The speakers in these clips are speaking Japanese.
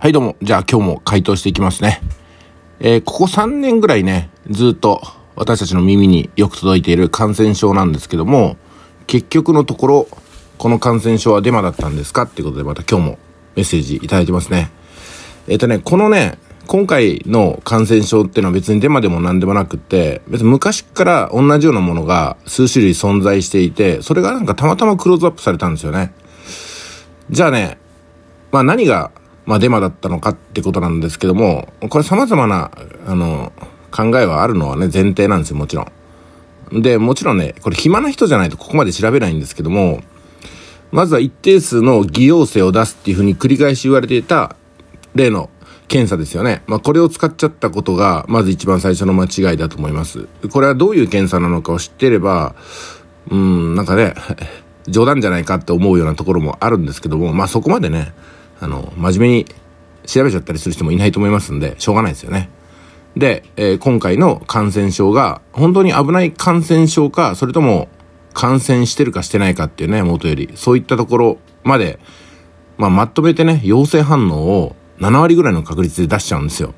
はいどうも。じゃあ今日も回答していきますね。えー、ここ3年ぐらいね、ずっと私たちの耳によく届いている感染症なんですけども、結局のところ、この感染症はデマだったんですかっていうことでまた今日もメッセージいただいてますね。えっ、ー、とね、このね、今回の感染症っていうのは別にデマでも何でもなくって、別に昔から同じようなものが数種類存在していて、それがなんかたまたまクローズアップされたんですよね。じゃあね、まあ何がまあ、デマだったのかってことなんですけども、これ様々な、あの、考えはあるのはね、前提なんですよ、もちろん。で、もちろんね、これ暇な人じゃないとここまで調べないんですけども、まずは一定数の偽陽性を出すっていうふうに繰り返し言われていた、例の検査ですよね。まあ、これを使っちゃったことが、まず一番最初の間違いだと思います。これはどういう検査なのかを知ってれば、うん、なんかね、冗談じゃないかって思うようなところもあるんですけども、まあ、そこまでね、あの、真面目に調べちゃったりする人もいないと思いますんで、しょうがないですよね。で、えー、今回の感染症が、本当に危ない感染症か、それとも感染してるかしてないかっていうね、元より、そういったところまで、まあ、まとめてね、陽性反応を7割ぐらいの確率で出しちゃうんですよ。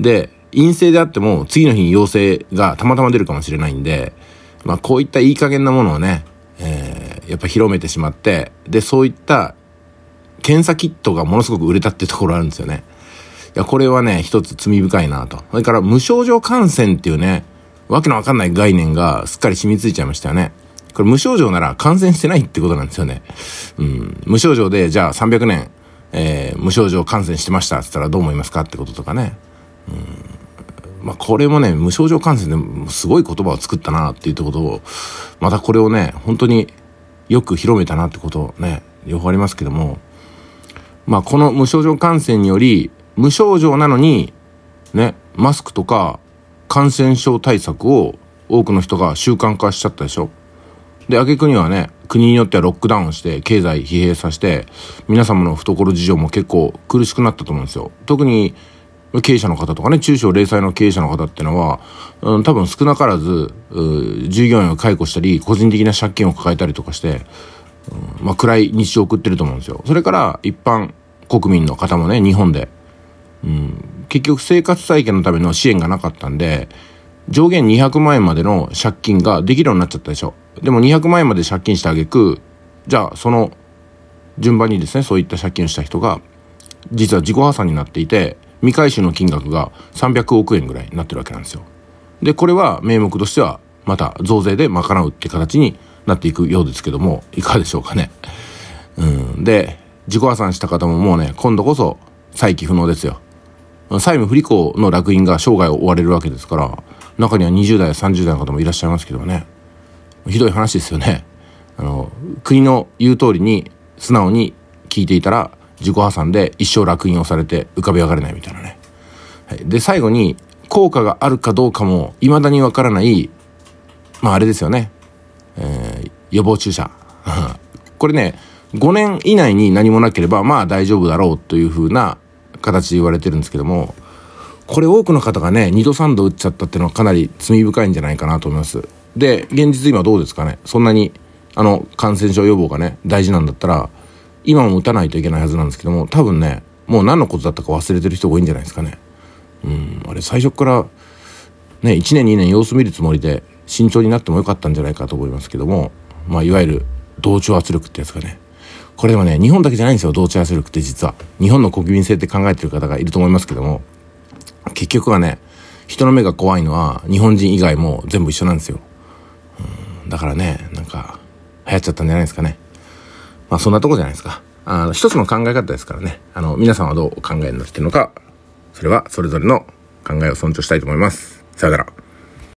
で、陰性であっても、次の日に陽性がたまたま出るかもしれないんで、まあ、こういったいい加減なものをね、えー、やっぱ広めてしまって、で、そういった検査キットがものすごく売れたってところあるんですよね。いや、これはね、一つ罪深いなと。それから無症状感染っていうね、わけのわかんない概念がすっかり染みついちゃいましたよね。これ無症状なら感染してないってことなんですよね。うん。無症状で、じゃあ300年、えー、無症状感染してましたって言ったらどう思いますかってこととかね。うん。まあ、これもね、無症状感染ですごい言葉を作ったなっていうところを、またこれをね、本当によく広めたなってことね、両方ありますけども、まあ、この無症状感染により、無症状なのに、ね、マスクとか感染症対策を多くの人が習慣化しちゃったでしょ。で、挙句にはね、国によってはロックダウンして、経済疲弊させて、皆様の懐事情も結構苦しくなったと思うんですよ。特に、経営者の方とかね、中小零細の経営者の方ってのは、うん、多分少なからず、従業員を解雇したり、個人的な借金を抱えたりとかして、まあ、暗い日常を送ってると思うんですよ。それから一般国民の方もね、日本で。うん、結局生活再建のための支援がなかったんで、上限200万円までの借金ができるようになっちゃったでしょ。でも200万円まで借金したげく、じゃあその順番にですね、そういった借金をした人が、実は自己破産になっていて、未回収の金額が300億円ぐらいになってるわけなんですよ。で、これは名目としては、また増税で賄うって形になっていくようですけども、いかがでしょうかね。うん。で、自己破産した方ももうね、今度こそ再起不能ですよ。債務不履行の落印が生涯を追われるわけですから、中には20代30代の方もいらっしゃいますけどね。ひどい話ですよね。あの、国の言う通りに素直に聞いていたら、自己破産で一生落印をされて浮かび上がれないみたいなね。はい、で、最後に、効果があるかどうかも未だにわからない、まああれですよね。予防注射。これね、5年以内に何もなければ、まあ大丈夫だろうというふうな形で言われてるんですけども、これ多くの方がね、2度3度打っちゃったっていうのはかなり罪深いんじゃないかなと思います。で、現実今どうですかねそんなに、あの、感染症予防がね、大事なんだったら、今も打たないといけないはずなんですけども、多分ね、もう何のことだったか忘れてる人が多いんじゃないですかね。うん、あれ最初から、ね、1年2年様子見るつもりで慎重になってもよかったんじゃないかと思いますけども、まあ、いわゆる同調圧力ってやつがねこれでもね日本だけじゃないんですよ同調圧力って実は日本の国民性って考えてる方がいると思いますけども結局はね人の目が怖いのは日本人以外も全部一緒なんですよ、だからねなんか流行っちゃったんじゃないですかねまあそんなとこじゃないですかあの一つの考え方ですからねあの皆さんはどうお考えになってるのかそれはそれぞれの考えを尊重したいと思いますさよなら